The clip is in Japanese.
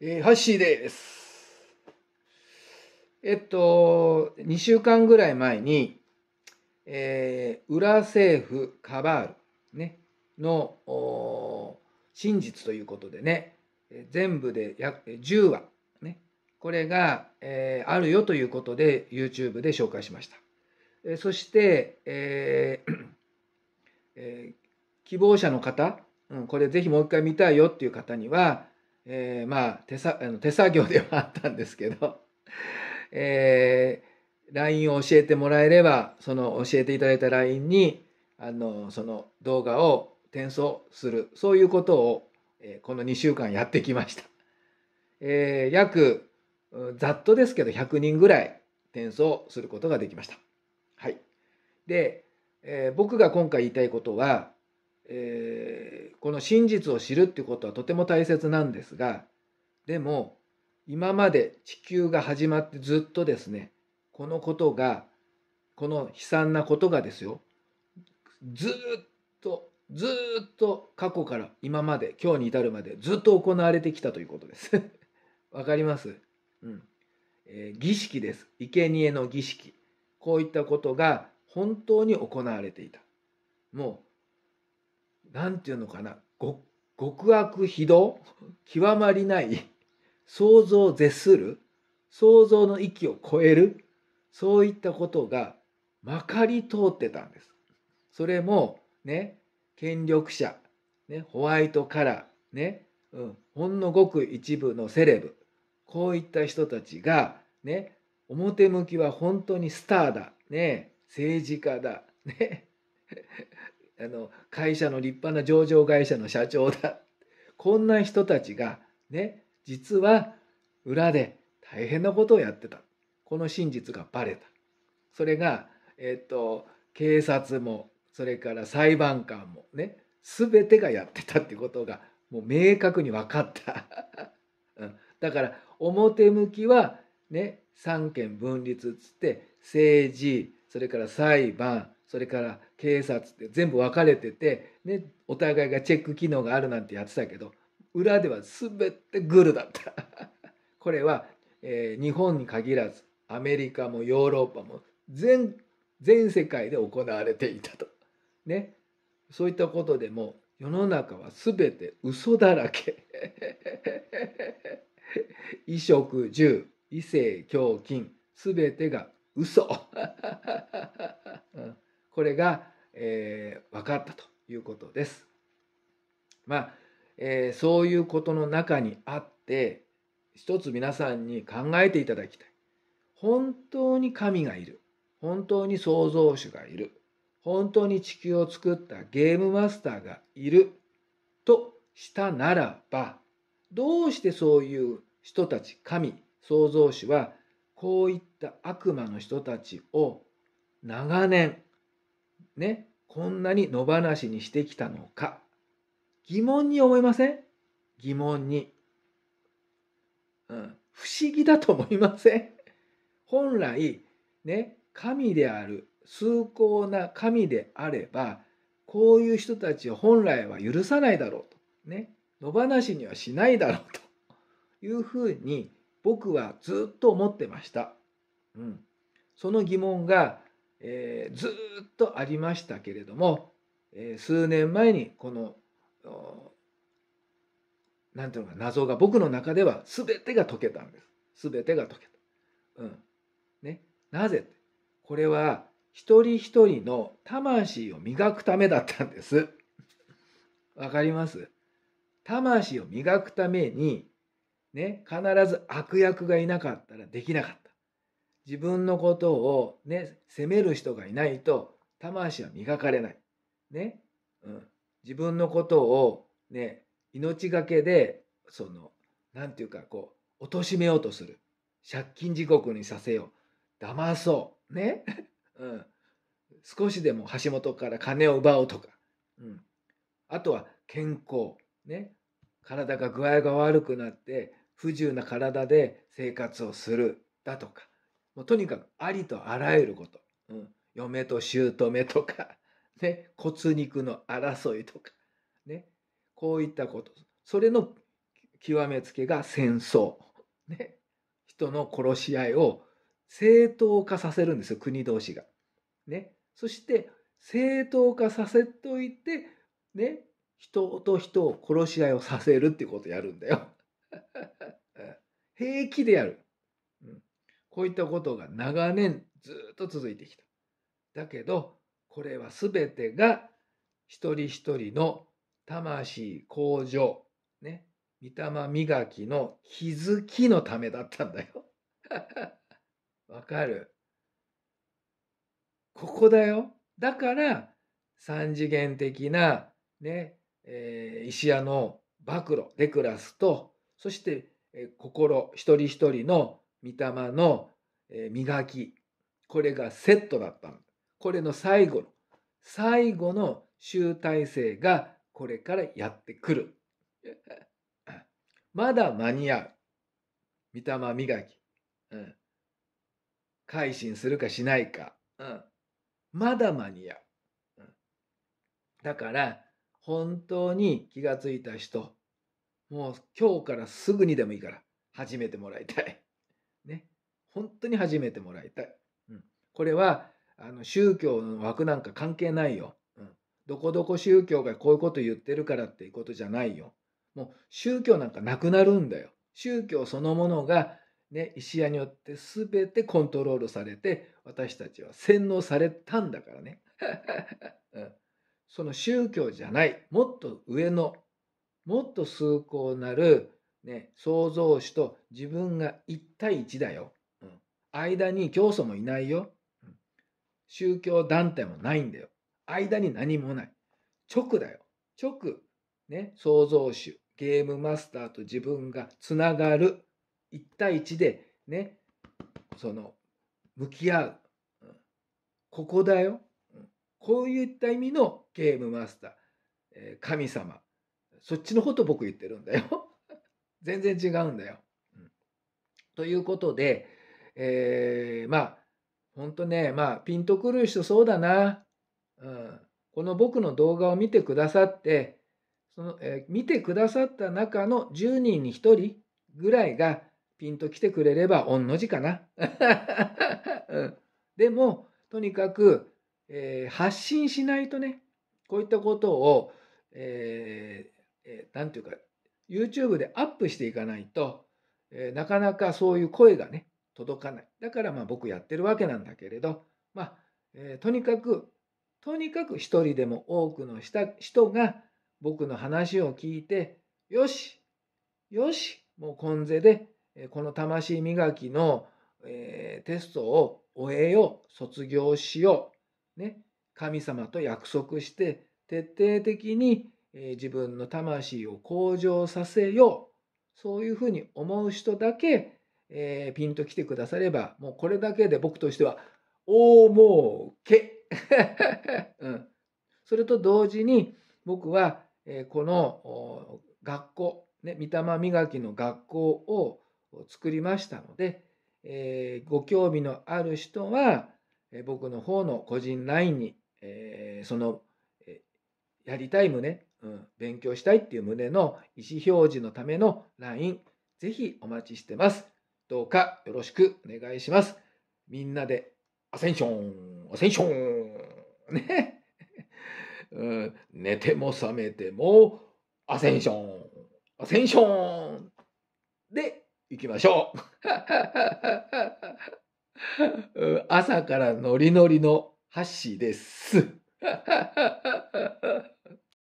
えー、ハッシーです。えっと、2週間ぐらい前に、えー、裏政府カバール、ね、の真実ということでね、全部で10話、ね、これが、えー、あるよということで YouTube で紹介しました。えー、そして、えーえー、希望者の方、うん、これぜひもう一回見たいよっていう方には、えー、まあ手さあの手作業ではあったんですけど、えー、LINE を教えてもらえればその教えていただいた LINE にあのその動画を転送するそういうことを、えー、この2週間やってきました、えー、約ざっとですけど100人ぐらい転送することができましたはいで、えー、僕が今回言いたいことは、えー、この真実を知るっていうことはとても大切なんですがでも今まで地球が始まってずっとですねこのことがこの悲惨なことがですよずっとずっと過去から今まで今日に至るまでずっと行われてきたということです。わかります、うんえー、儀式です。生贄の儀式。こういったことが本当に行われていた。もう何て言うのかな極悪非道極まりない想像を絶する想像の域を超えるそういったことがまかり通ってたんです。それもね権力者、ね、ホワイトカラー、ねうん、ほんのごく一部のセレブこういった人たちがね表向きは本当にスターだ、ね、政治家だ、ね、あの会社の立派な上場会社の社長だ こんな人たちがね実は裏で大変なことをやってたこの真実がバレたそれが、えっと、警察もそれから裁判官もね全てがやってたってことがもう明確に分かった、うん、だから表向きはね三権分立っつって政治それから裁判それから警察って全部分かれてて、ね、お互いがチェック機能があるなんてやってたけど裏では全てグルだった これは、えー、日本に限らずアメリカもヨーロッパも全全世界で行われていたと。ね、そういったことでも世の中は全て嘘だらけ 衣食住異性胸筋全てが嘘 これが、えー、分かったということです。まあ、えー、そういうことの中にあって一つ皆さんに考えていただきたい。本当に神がいる。本当に創造主がいる。本当に地球を作ったゲームマスターがいるとしたならばどうしてそういう人たち神創造主はこういった悪魔の人たちを長年ね、こんなに野放しにしてきたのか。疑問に思いません疑問に。うん、不思議だと思いません本来、ね、神である、崇高な神であれば、こういう人たちを本来は許さないだろうと。ね、野放しにはしないだろうというふうに僕はずっと思ってました。うん、その疑問がえー、ずっとありましたけれども、えー、数年前にこの何ていうのか謎が僕の中では全てが解けたんです。全てが解けた。うんね、なぜこれは一人一人の魂を磨くためだったんです。わかります魂を磨くために、ね、必ず悪役がいなかったらできなかった。自分のことをね、責める人がいないと、魂は磨かれない。ね。うん。自分のことをね、命がけで、その、なんていうか、こう、貶めようとする。借金地獄にさせよう。騙そう。ね。うん。少しでも橋本から金を奪おうとか。うん。あとは健康。ね。体が具合が悪くなって、不自由な体で生活をする。だとか。もうとにかくありとあらゆること、うん、嫁と姑とか、ね、骨肉の争いとか、ね、こういったことそれの極めつけが戦争、ね、人の殺し合いを正当化させるんですよ国同士が。ね、そして正当化させといて、ね、人と人を殺し合いをさせるっていうことをやるんだよ。平気でやる。こういったことが長年ずっと続いてきた。だけど、これは全てが一人一人の魂向上、ね、御霊磨きの気づきのためだったんだよ。わかるここだよ。だから、三次元的な、ね、えー、石屋の暴露、デクラスと、そして、えー、心、一人一人の御霊の磨きこれがセットだったこれの最後の最後の集大成がこれからやってくるまだ間に合う御霊磨き、うん、改心するかしないか、うん、まだ間に合う、うん、だから本当に気がついた人もう今日からすぐにでもいいから始めてもらいたい。本当に初めてもらいたい。うん、これはあの宗教の枠なんか関係ないよ、うん。どこどこ宗教がこういうこと言ってるからっていうことじゃないよ。もう宗教なんかなくなるんだよ。宗教そのものが、ね、石屋によって全てコントロールされて私たちは洗脳されたんだからね。うん、その宗教じゃないもっと上のもっと崇高なる、ね、創造主と自分が1対1だよ。間に教祖もいないよ。宗教団体もないんだよ。間に何もない。直だよ。直。ね。創造主、ゲームマスターと自分がつながる。1対1で、ね。その、向き合う。ここだよ。こういった意味のゲームマスター。え神様。そっちのこと僕言ってるんだよ。全然違うんだよ。ということで、えー、まあ、ほんとね、まあ、ピンとくる人そうだな。うん。この僕の動画を見てくださって、その、えー、見てくださった中の10人に1人ぐらいがピンと来てくれれば、御の字かな。うん、でも、とにかく、えー、発信しないとね、こういったことを、えーえー、て言うか、YouTube でアップしていかないと、えー、なかなかそういう声がね、届かない。だからまあ僕やってるわけなんだけれど、まあ、えー、とにかく、とにかく一人でも多くの人が僕の話を聞いて、よし、よし、もう根性で、この魂磨きの、えー、テストを終えよう、卒業しよう、ね、神様と約束して、徹底的に、えー、自分の魂を向上させよう、そういうふうに思う人だけ、えー、ピンと来てくだされば、もうこれだけで僕としては、大儲け、うん。それと同時に、僕は、えー、この学校、ね、御霊磨きの学校を作りましたので、えー、ご興味のある人は、えー、僕の方の個人 LINE に、えー、その、えやりたい旨、うん、勉強したいっていう旨の意思表示のための LINE、ぜひお待ちしてます。どうかよろしくお願いします。みんなでアセンション、アセンション。ね。うん、寝ても覚めてもアセンション、アセンション。で、行きましょう。朝からノリノリのハッシーです。